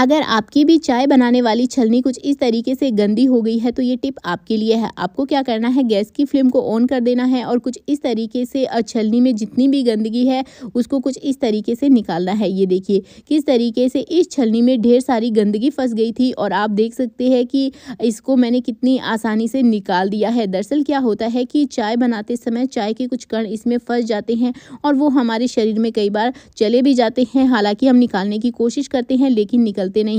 अगर आपकी भी चाय बनाने वाली छलनी कुछ इस तरीके से गंदी हो गई है तो ये टिप आपके लिए है आपको क्या करना है गैस की फ्लेम को ऑन कर देना है और कुछ इस तरीके से छलनी में जितनी भी गंदगी है उसको कुछ इस तरीके से निकालना है ये देखिए किस तरीके से इस छलनी में ढेर सारी गंदगी फंस गई थी और आप देख सकते हैं कि इसको मैंने कितनी आसानी से निकाल दिया है दरअसल क्या होता है कि चाय बनाते समय चाय के कुछ कण इसमें फंस जाते हैं और वो हमारे शरीर में कई बार चले भी जाते हैं हालांकि हम निकालने की कोशिश करते हैं लेकिन निकल निकलते नहीं